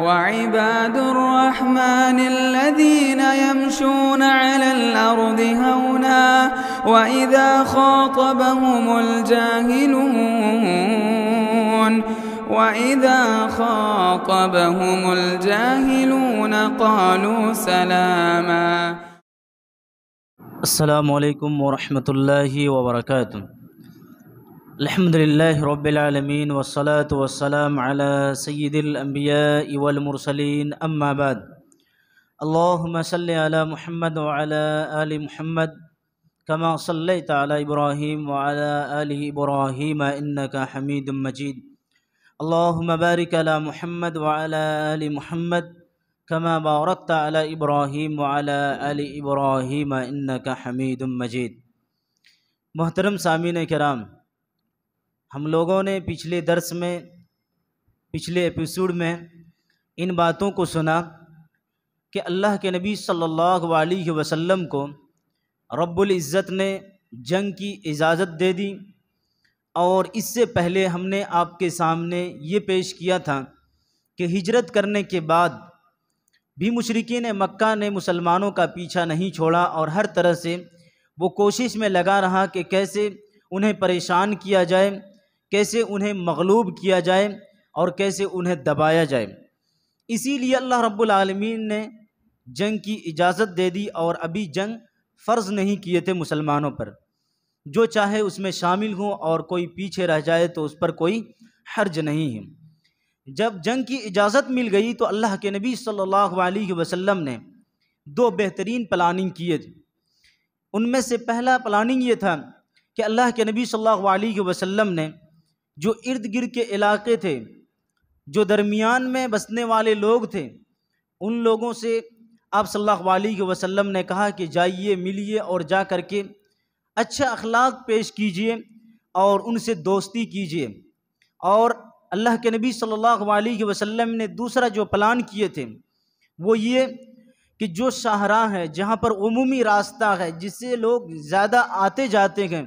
وعباد الرحمن الذين يمشون على الأرض هونا وإذا خاطبهم الجاهلون وإذا خاطبهم الجاهلون قالوا سلاما السلام عليكم ورحمة الله وبركاته الحمد لله رب العالمين والصلاة والسلام على سيد الأنبياء والمرسلين أما بعد اللهم صل على محمد وعلى آل محمد كما صليت على إبراهيم وعلى آل إبراهيم إنك حميد مجيد اللهم بارك على محمد وعلى آل محمد كما باركت على إبراهيم وعلى آل إبراهيم إنك حميد مجيد محترم سامين الكرام हम लोगों ने पिछले दर्स में पिछले एपिसोड में इन बातों को सुना कि अल्लाह के नबी सल्लल्लाहु अलैहि वसल्लम को रब्बुल इज़्ज़त ने जंग की इजाज़त दे दी और इससे पहले हमने आपके सामने ये पेश किया था कि हिजरत करने के बाद भी मशरकिन मक्का ने मुसलमानों का पीछा नहीं छोड़ा और हर तरह से वो कोशिश में लगा रहा कि कैसे उन्हें परेशान किया जाए कैसे उन्हें मगलूब किया जाए और कैसे उन्हें दबाया जाए इसीलिए अल्लाह रब्बुल आलमीन ने जंग की इजाज़त दे दी और अभी जंग फ़र्ज़ नहीं किए थे मुसलमानों पर जो चाहे उसमें शामिल हों और कोई पीछे रह जाए तो उस पर कोई हर्ज नहीं है जब जंग की इजाज़त मिल गई तो अल्लाह के नबी सल्लल्लाहु अलैहि वसल्लम ने दो बेहतरीन प्लानिंग किए थे उनमें से पहला प्लानिंग ये था कि अल्लाह के नबी सल्लल्लाहु अलैहि वसल्लम ने जो इर्द गिर्द के इलाके थे जो दरमियान में बसने वाले लोग थे उन लोगों से आप सल्लल्लाहु अलैहि वसल्लम ने कहा कि जाइए मिलिए और जा कर के अच्छा अखलाक पेश कीजिए और उनसे दोस्ती कीजिए और अल्लाह के नबी सल्लल्लाहु अलैहि वसल्लम ने दूसरा जो प्लान किए थे वो ये कि जो शाहरा है जहाँ पर उमूमी रास्ता है जिससे लोग ज़्यादा आते जाते हैं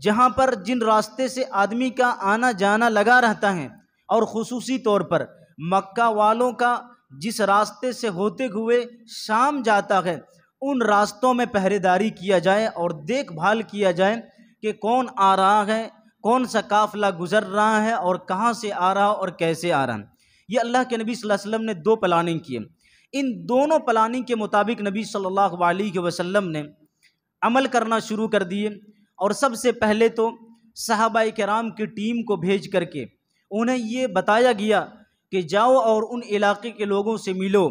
जहाँ पर जिन रास्ते से आदमी का आना जाना लगा रहता है और खसूसी तौर पर मक्का वालों का जिस रास्ते से होते हुए शाम जाता है उन रास्तों में पहरेदारी किया जाए और देखभाल किया जाए कि कौन आ रहा है कौन सा काफिला गुजर रहा है और कहाँ से आ रहा और कैसे आ रहा है ये अल्लाह के नबी सल्लल्लाहु अलैहि वसल्लम ने दो प्लानिंग किए इन दोनों प्लानिंग के मुताबिक नबी सल्लल्लाहु अलैहि वसल्लम ने अमल करना शुरू कर दिए और सबसे पहले तो साहबा कराम की टीम को भेज करके उन्हें ये बताया गया कि जाओ और उन इलाके के लोगों से मिलो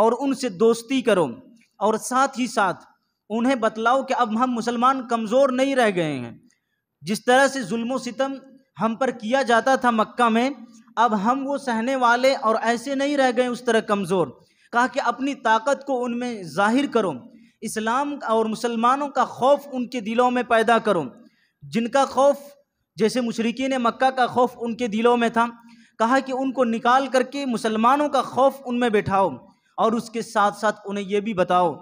और उनसे दोस्ती करो और साथ ही साथ उन्हें बतलाओ कि अब हम मुसलमान कमज़ोर नहीं रह गए हैं जिस तरह से जुल्म सितम हम पर किया जाता था मक्का में अब हम वो सहने वाले और ऐसे नहीं रह गए उस तरह कमज़ोर कहा कि अपनी ताकत को उनमें जाहिर करो इस्लाम और मुसलमानों का खौफ उनके दिलों में पैदा करो जिनका खौफ जैसे ने मक्का का खौफ उनके दिलों में था कहा कि उनको निकाल करके मुसलमानों का खौफ उनमें बैठाओ और उसके साथ साथ उन्हें यह भी बताओ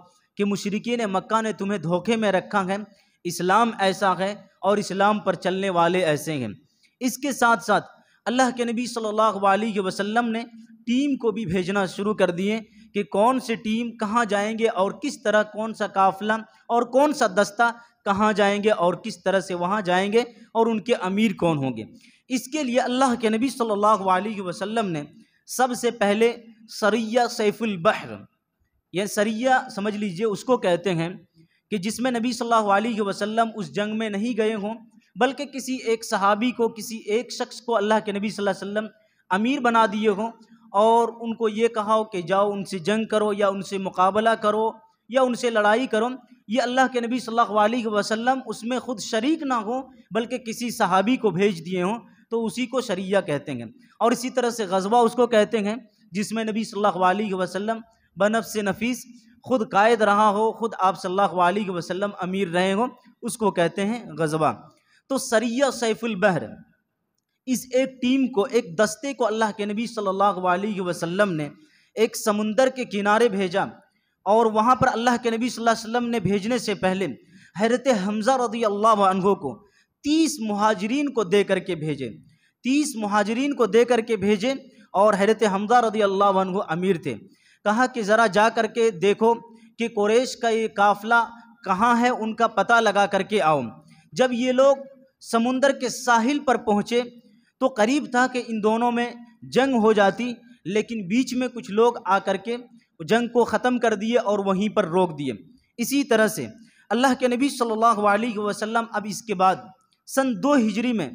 कि ने मक्का ने तुम्हें धोखे में रखा है इस्लाम ऐसा है और इस्लाम पर चलने वाले ऐसे हैं इसके साथ साथ अल्लाह के नबी सल्लल्लाहु अलैहि वसल्लम ने टीम को भी भेजना शुरू कर दिए कि कौन सी टीम कहाँ जाएंगे और किस तरह कौन सा काफिला और कौन सा दस्ता कहाँ जाएंगे और किस तरह से वहाँ जाएंगे और उनके अमीर कौन होंगे इसके लिए अल्लाह के नबी सल्लल्लाहु अलैहि वसल्लम ने सबसे पहले सरिया सैफुल बहर यह सरिया समझ लीजिए उसको कहते हैं कि जिसमें नबी सल्लल्लाहु अलैहि वसल्लम उस जंग में नहीं गए हों बल्कि किसी एक सहाबी को किसी एक शख्स को अल्लाह के नबी सल्लल्लाहु अलैहि वसल्लम अमीर बना दिए हों और उनको ये कहाओ कि जाओ उनसे जंग करो या उनसे मुकाबला करो या उनसे लड़ाई करो ये अल्लाह के नबी सल्लल्लाहु अलैहि वसल्लम उसमें ख़ुद शरीक ना हो बल्कि किसी सहाबी को भेज दिए हों तो उसी को शरिया कहते हैं और इसी तरह से गजबा उसको कहते हैं जिसमें नबी सल्लल्लाहु अलैहि वसल्लम बनफ से नफीस खुद कायद रहा हो खुद आप सल्लल्लाहु अलैहि वसल्लम अमीर रहे हों उसको कहते हैं गजबा तो सरिया सैफुल बहर इस एक टीम को एक दस्ते को अल्लाह के नबी सल्लल्लाहु अलैहि वसल्लम ने एक समुंदर के किनारे भेजा और वहाँ पर अल्लाह के नबी सल्लल्लाहु अलैहि वसल्लम ने भेजने से पहले हैरत हमज़ा रदी अल्लाह को तीस महाजरीन को दे करके भेजे तीस महाजरीन को दे करके भेजे और हैरत हमज़ा रदी अल्लाह अमीर थे कहा कि ज़रा जा करके देखो कि कुरेश का ये काफ़िला कहाँ है उनका पता लगा करके आओ जब ये लोग समुंदर के साहिल पर पहुँचे तो करीब था कि इन दोनों में जंग हो जाती लेकिन बीच में कुछ लोग आकर के जंग को ख़त्म कर दिए और वहीं पर रोक दिए इसी तरह से अल्लाह के नबी सल्लल्लाहु अलैहि वसल्लम अब इसके बाद सन दो हिजरी में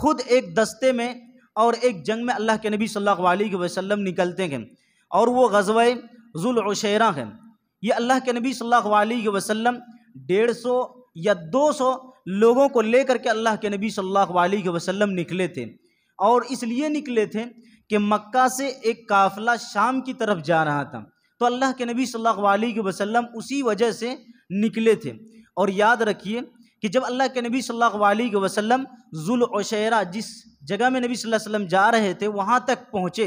ख़ुद एक दस्ते में और एक जंग में अल्लाह के नबी सल्लल्लाहु अलैहि वसल्लम निकलते हैं और वो गजवा जुलशरा हैं ये अल्लाह के नबी सल्लल्लाहु अलैहि वसल्लम डेढ़ सौ या दो सौ लोगों को लेकर के अल्लाह के नबी सल्लल्लाहु अलैहि वसल्लम निकले थे और इसलिए निकले थे कि मक्का से एक काफिला शाम की तरफ जा रहा था तो अल्लाह के नबी सल्लल्लाहु अलैहि वसल्लम उसी वजह से निकले थे और याद रखिए कि जब अल्लाह के नबी सल्लल्लाहु अलैहि वसल्लम जुलशरा जिस जगह में नबी सल्लल्लाहु अलैहि वसल्लम जा रहे थे वहाँ तक पहुँचे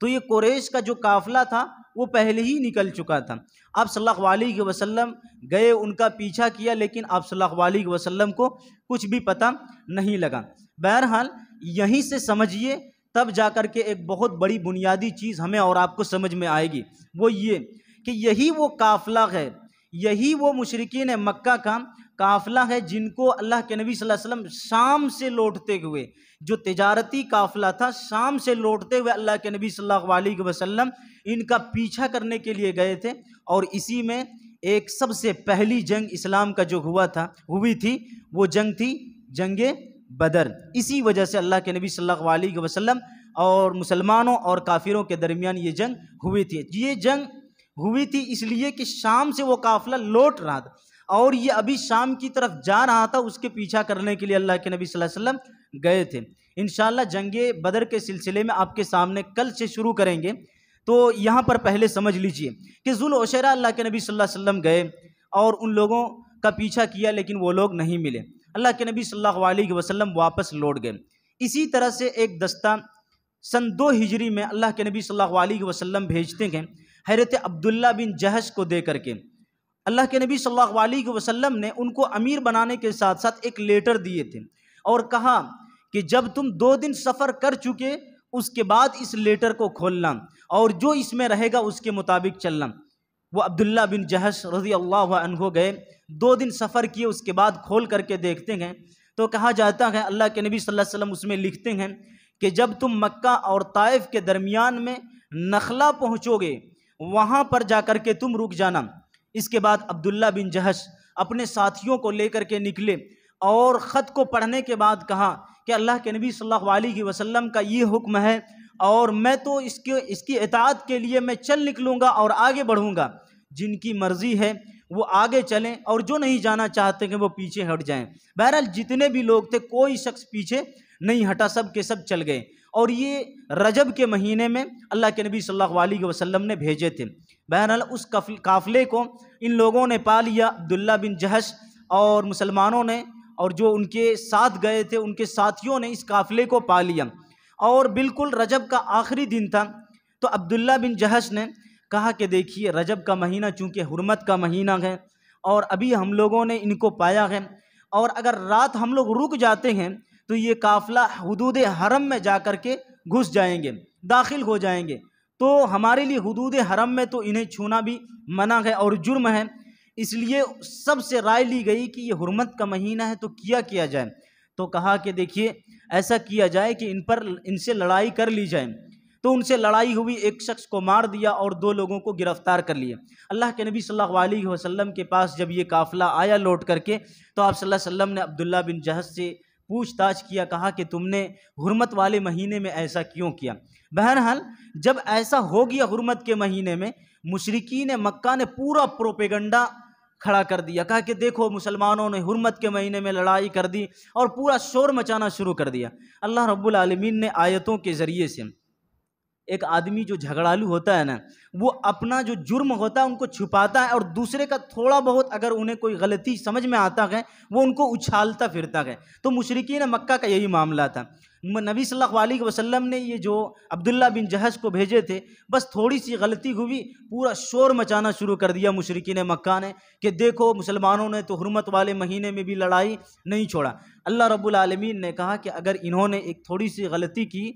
तो ये कुरेश का जो काफिला था वो पहले ही निकल चुका था आप सल्लल्लाहु अलैहि वसल्लम गए उनका पीछा किया लेकिन आप सल्लल्लाहु अलैहि वसल्लम को कुछ भी पता नहीं लगा बहरहाल यहीं से समझिए तब जा कर के एक बहुत बड़ी बुनियादी चीज़ हमें और आपको समझ में आएगी वो ये कि यही वो काफिला है यही वो है मक्का का काफिला है जिनको अल्लाह के नबी सल्लल्लाहु अलैहि वसल्लम शाम से लौटते हुए जो तजारती काफिला था शाम से लौटते हुए अल्लाह के नबी सल्लल्लाहु अलैहि वसल्लम इनका पीछा करने के लिए गए थे और इसी में एक सबसे पहली जंग इस्लाम का जो हुआ था हुई थी वो जंग थी जंग बदर इसी वजह से अल्लाह के नबी सल्लल्लाहु अलैहि वसल्लम और मुसलमानों और काफिरों के दरमियान ये जंग हुई थी ये जंग हुई थी इसलिए कि शाम से वो काफिला लौट रहा था और ये अभी शाम की तरफ जा रहा था उसके पीछा करने के लिए अल्लाह के नबी वसल्लम गए थे इन जंग बदर के सिलसिले में आपके सामने कल से शुरू करेंगे तो यहाँ पर पहले समझ लीजिए कि जुल अल्लाह के नबी वसल्लम गए और उन लोगों का पीछा किया लेकिन वो लोग नहीं मिले अल्लाह के नबी सल्लल्लाहु अलैहि वसल्लम वापस लौट गए इसी तरह से एक दस्ता सन दो हिजरी में अल्लाह के नबी सल्लल्लाहु अलैहि वसल्लम भेजते हैं हैरत अब्दुल्ला बिन जहस को दे करके अल्लाह के नबी सल्लल्लाहु अलैहि वसल्लम ने उनको अमीर बनाने के साथ साथ एक लेटर दिए थे और कहा कि जब तुम दो दिन सफ़र कर चुके उसके बाद इस लेटर को खोलना और जो इसमें रहेगा उसके मुताबिक चलना वो अब्दुल्ला बिन जहश रजी अल्लाह गए दो दिन सफ़र किए उसके बाद खोल करके देखते हैं तो कहा जाता है अल्लाह के नबी सल्लल्लाहु अलैहि वसल्लम उसमें लिखते हैं कि जब तुम मक्का और ताइफ के दरमियान में नखला पहुँचोगे वहाँ पर जा कर के तुम रुक जाना इसके बाद अब्दुल्ला बिन जहश अपने साथियों को लेकर के निकले और ख़त को पढ़ने के बाद कहा कि अल्लाह के नबी सल्लल्लाहु अलैहि वसल्लम का ये हुक्म है और मैं तो इसके इसकी इतात के लिए मैं चल निकलूँगा और आगे बढ़ूँगा जिनकी मर्ज़ी है वो आगे चलें और जो नहीं जाना चाहते हैं वो पीछे हट जाएं बहरहाल जितने भी लोग थे कोई शख्स पीछे नहीं हटा सब के सब चल गए और ये रजब के महीने में अल्लाह के नबी सल्लल्लाहु अलैहि वसल्लम ने भेजे थे बहरहाल उस काफ़िले को इन लोगों ने पा लिया अब्दुल्ला बिन जहश और मुसलमानों ने और जो उनके साथ गए थे उनके साथियों ने इस काफ़िले को पा लिया और बिल्कुल रजब का आखिरी दिन था तो अब्दुल्ला बिन जहश ने कहा कि देखिए रजब का महीना चूँकि हरमत का महीना है और अभी हम लोगों ने इनको पाया है और अगर रात हम लोग रुक जाते हैं तो ये काफ़िला हदूद हरम में जा कर के घुस जाएंगे दाखिल हो जाएंगे तो हमारे लिए हदूद हरम में तो इन्हें छूना भी मना है और जुर्म है इसलिए सबसे राय ली गई कि ये हरमत का महीना है तो किया किया जाए तो कहा कि देखिए ऐसा किया जाए कि इन पर इनसे लड़ाई कर ली जाए तो उनसे लड़ाई हुई एक शख्स को मार दिया और दो लोगों को गिरफ्तार कर लिया अल्लाह के नबी सल्लल्लाहु अलैहि वसल्लम के पास जब ये काफ़िला आया लौट करके तो आप सल्लल्लाहु अलैहि वसल्लम ने अब्दुल्ला बिन जहस से पूछताछ किया कहा कि तुमने हरमत वाले महीने में ऐसा क्यों किया बहरहाल जब ऐसा हो गया हरमत के महीने में ने मक्का ने पूरा प्रोपेगंडा खड़ा कर दिया कहा कि देखो मुसलमानों ने हरमत के महीने में लड़ाई कर दी और पूरा शोर मचाना शुरू कर दिया अल्लाह रब्बुल रबालमीन ने आयतों के ज़रिए से एक आदमी जो झगड़ालू होता है ना वो अपना जो जुर्म होता है उनको छुपाता है और दूसरे का थोड़ा बहुत अगर उन्हें कोई गलती समझ में आता है वो उनको उछालता फिरता है तो मुशरकिन मक्का का यही मामला था नबी सल्लल्लाहु अलैहि वसल्लम ने ये जो अब्दुल्ला बिन जहज को भेजे थे बस थोड़ी सी गलती हुई पूरा शोर मचाना शुरू कर दिया मुशरकिन मक्का ने कि देखो मुसलमानों ने तो हरमत वाले महीने में भी लड़ाई नहीं छोड़ा अल्लाह रब्बुल आलमीन ने कहा कि अगर इन्होंने एक थोड़ी सी गलती की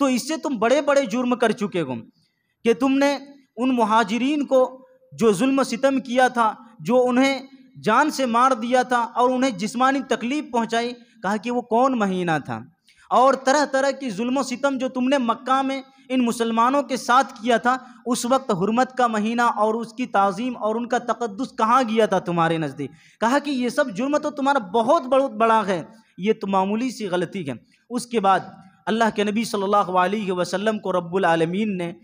तो इससे तुम बड़े बड़े जुर्म कर चुके हो कि तुमने उन महाजरीन को जो जुल्म सितम किया था जो उन्हें जान से मार दिया था और उन्हें जिस्मानी तकलीफ़ पहुँचाई कहा कि वो कौन महीना था और तरह तरह की जुल्म सितम जो तुमने मक्का में इन मुसलमानों के साथ किया था उस वक्त हरमत का महीना और उसकी तज़ीम और उनका तकदस कहाँ गया था तुम्हारे नज़दीक कहा कि ये सब जुर्म तो तुम्हारा बहुत बहुत बड़ा है ये तो मामूली सी गलती है उसके बाद अल्लाह के नबी सल्लल्लाहु अलैहि वसल्लम को रब्बुल आलमीन ने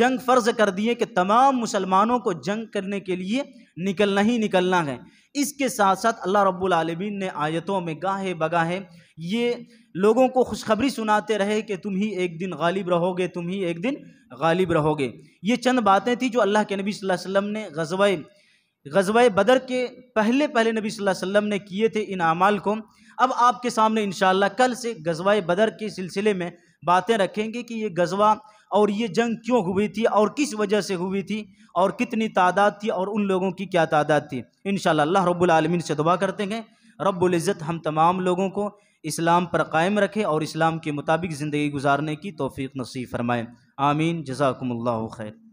जंग फ़र्ज़ कर दिए कि तमाम मुसलमानों को जंग करने के लिए निकलना ही निकलना है इसके साथ साथ अल्लाह रब्बुल आलमीन ने आयतों में गाहे बगाहे ये लोगों को खुशखबरी सुनाते रहे कि तुम ही एक दिन गालिब रहोगे तुम ही एक दिन गालिब रहोगे ये चंद बातें थी जो अल्लाह के नबी सल्लल्लाहु अलैहि वसल्लम ने गजवाए गजवाए बदर के पहले पहले नबी सल्लल्लाहु अलैहि वसल्लम ने किए थे इन अमाल को अब आपके सामने इन कल से गजवाए बदर के सिलसिले में बातें रखेंगे कि ये गजवा और ये जंग क्यों हुई थी और किस वजह से हुई थी और कितनी तादाद थी और उन लोगों की क्या तादाद थी इन अल्लाह रब्बुल रबालमीन से दुआ करते हैं रब्बुल इज़्ज़त हम तमाम लोगों को इस्लाम पर कायम रखे और इस्लाम के मुताबिक ज़िंदगी गुजारने की तोफ़ी नसीब फरमाएँ आमीन जजाकम्ला खैर